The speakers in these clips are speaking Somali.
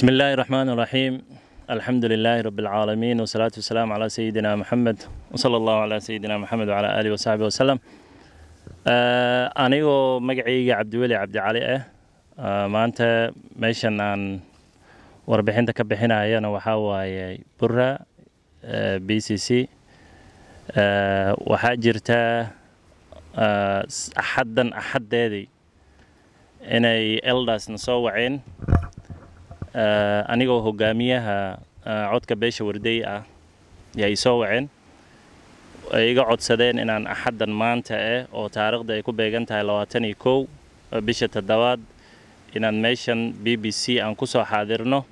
بسم الله الرحمن الرحيم الحمد لله رب العالمين والصلاة والسلام على سيدنا محمد وصلى الله على سيدنا محمد وعلى آله وصحبه وسلم anigoo magacayga cabdiweli cabdicali ah maanta meeshan aan warbixinta ka bixinayana waxaa waaye bura uh, b c c uh, waxaa jirta axaddan axaddeedii inay eldasna soo waceen Eh, anigoo hogaamiyaha eh, codka beesha warday ah ya ay soo waceen ay iga codsadeen inaan axaddan maanta eh oo taariikhda ay ku beegan tahay labaatan iyo kow eh, bisha toddobaad inaan meeshan b b c aan ku soo xaadirno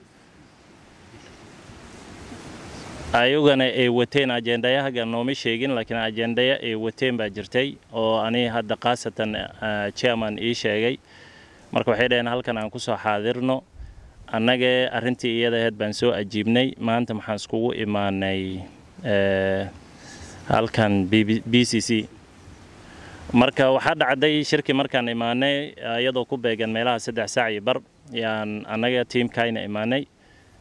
ayagana ay wateen ajendayahaga nooma sheegin laakiin ajendaya ay wateen baa jirtay oo ani hadda khaasatan chairman ii sheegay marka waxay dhaheen halkan aan ku soo xaadirno annagee arintii iyada aheyd baan soo ajiibnay maanta maxaan iskugu imaanay eh, halkan b c c marka waxaa dhacday shirkii markaan imaanay iyadoo ku beegan meelaha saddex saac iyo bar yaan annaga tiimkayna imaanay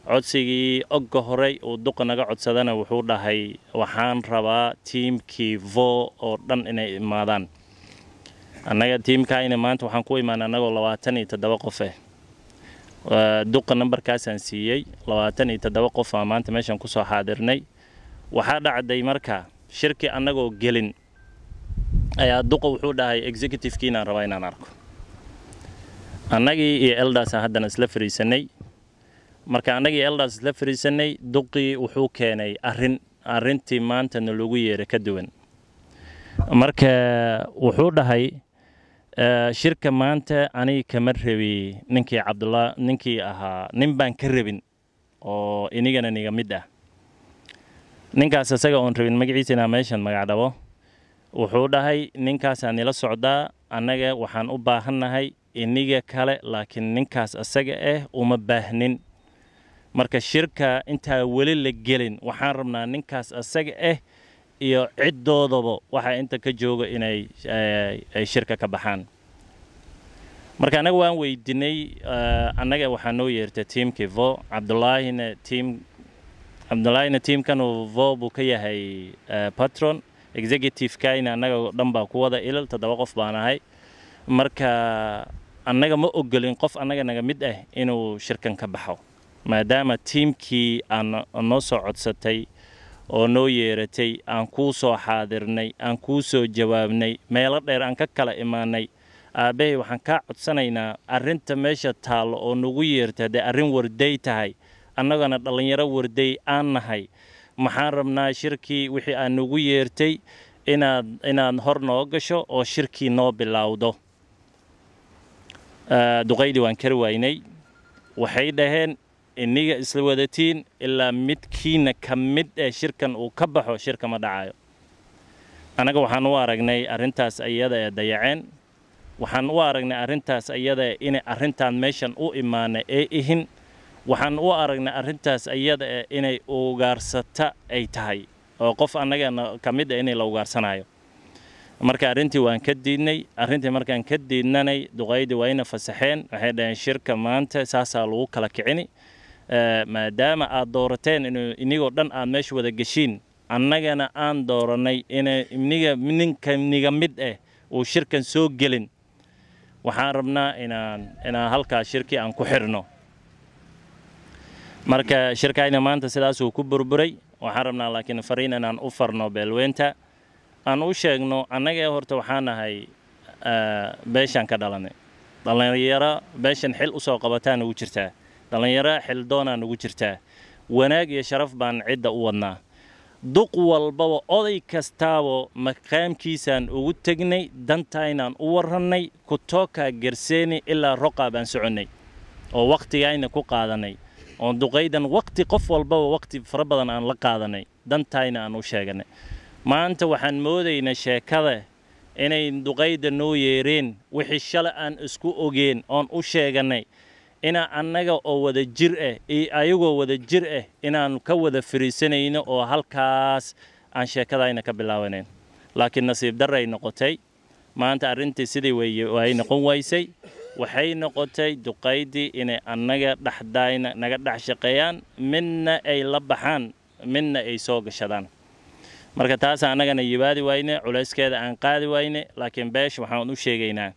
codsigii ogga horey uu duqa naga codsadana wuxuu dhahay waxaan rabaa tiimkii vo oo dhan inay imaadaan annaga tiimkayna maanta waxaan ku imaanay annagoo labaatan iyo toddoba qofeh duqa nambarkaasaan siiyey labaatan iyo toddoba qof aa maanta meeshan kusoo xaadirnay waxaa dhacday marka shirkii annagoo gelin ayaa duqa wuxuu dhahay executivekii rabaa inaan arko annagii iyo eldaasa haddana isla fariisanay marka annagii eldaas isla fariisanay duqii wuxuu keenay arin arrintii maantana lagu yeeray ka duwan marka wuxuu dhahay Eh, shirka maanta anigi kama rabi ninkii cabdulla ninkii ahaa nin baan ka rabin oo inigana niga mid ah ninkaas isaga oon rabin magaciisa inaa meeshan magacdhabo wuxuu dhahay ninkaasaa nila socdaa annaga waxaan u baahannahay iniga kale laakiin ninkaas isaga ah eh uma baahnin marka shirka intaa weli la gelin waxaan rabnaa ninkaas isaga ah eh iyo ciddoodaba waxaa inta ka jooga inay eh, shirka ka baxaan marka annaga waan weydinay eh, annaga waxaa noo yeertay tiimkii vo cabdulaahina tiim cabdulaahina tiimkanu vo buu ka yahay eh, patron executive-kayna annaga dhan baa ku wada ilal toddoba qof baan ahay marka annaga ma ogolin qof annaga naga mid ah inuu shirkan ka baxo maadaama tiimkii aan noo soo codsatay oo noo yeeratay aan kuu soo xaadirnay aan kuu soo jawaabnay meelo dheer aan ka kala imaanay aabbahay waxaan kaa codsanaynaa arrinta meesha taallo oo nagu yeerta haddee arrin warday tahay annagana dhallinyaro warday aan nahay maxaan rabnaa shirkii wixii aad nagu yeertay inaad inaad hor noo gasho oo shirkii noo bilowdo duqaydhi waan kar waynay waxay dhaheen iniga isla wadatiin ilaa midkiina ka mid ee eh shirkan uu ka baxo shirka ma dhacayo annaga waxaan u aragnay arrintaas iyada ee dayaceen waxaan u aragnay arrintaas iyada inay arrintaan meeshan u imaanay ee ihin waxaan u aragnay arrintaas iyada e inay ugaarsata ay tahay oo qof annagana ka mid a eh inay la ugaarsanayo marka arrintii waan ka diidnay arrintii markaan ka diidnanay duqaydii waa ina fasaxeen waxay dhaheen shirka maanta saasaa lagu kala kicini Eh, maadaama aad doorateen inigoo dhan aad meesha wada geshiin annagana aan doorannay ina niga ninka niga mid ah uu shirkan soo gelin waxaan rabnaa inaan inaan halkaa shirki aan ku xirno marka shirkayna maanta sidaasuu ku burburay waxaan rabnaa laakiin fariin inaan u farno beelweynta aan u sheegno annagee horta waxaan nahay eh, beeshaan ka dhalanay dhallinyaro beeshan xil u soo qabataan ugu jirtaa dhallinyaro xildoonan ugu jirtaa wanaag iyo sharaf baan cidda u wadnaa duq walbaba oday kastaabo maqaamkiisaan ugu tegnay dantaynaan u warannay kutookaa garseeni ilaa roqaa baan soconnay oo wakhtigayna ku qaadannay oon duqaydan wakhti qof walbaba wakhti fara badan aan la qaadannay dantayna aan u sheegannay maanta waxaan moodaynaa sheekada inay duqayda noo yeereen wixii shale aan isku ogeen oon u sheeganay inaa annaga oo wada jir ah eh, iyo ayagoo wada jir ah inaan ka wada fariisanayno oo halkaas aan sheekadayna ka bilaabanayn laakiin nasiib darray noqotay maanta arrintii sidii way noqon waysay waxay noqotay duqaydii inay annaga dhexdayna naga dhex shaqeeyaan midna ay la baxaan midna ay soo gashadaan marka taas annagana yibaadi wayne culayskeeda aan qaadi wayne laakiin beesha waxaan u sheegaynaa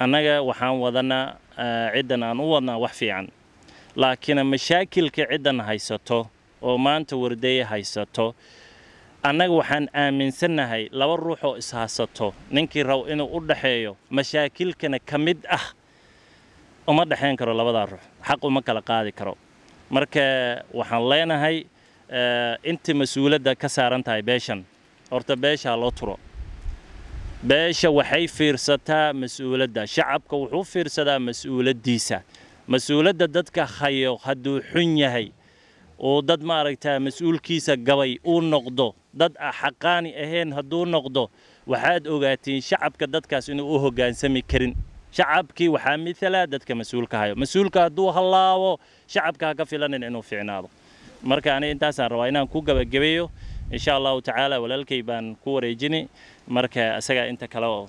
annaga waxaan wadanaa eh, ciddan aan u wadnaa wax fiican laakiin mashaakilka ciddan haysato oo maanta wardeeye haysato annaga waxaan aaminsannahay laba ruux oo ishaysato ninkii raw inuu u dhaxeeyo mashaakilkana ka mid ah uma dhexayn karo labadaa ruux xaq uma kala qaadi karo marka waxaan leenahay eh, intii mas-uuladda ka saaran tahay beeshan horta beeshaa loo turo beesha waxay fiirsataa mas-uuladda shacabka wuxuu fiirsadaa mas-uuladdiisa mas-uuladda dadka hayo hadduu xun yahay uu dad maaragtaa mas-uulkiisa gabay uu noqdo dad xaqaani ahayn hadduu noqdo waxaad ogaatiin shacabka dadkaas inuu u hoggaansami karin shacabkii waxaa mitala dadka mas-uulka hayo mas-uulka hadduu hallaabo shacabka ha ka filanin inuu fiicnaado marka ani intaasaan rabaa inaan ku gabagabeeyo insha allahu tacaala walaalkay baan ku wareejini marka isagaa inta kale oo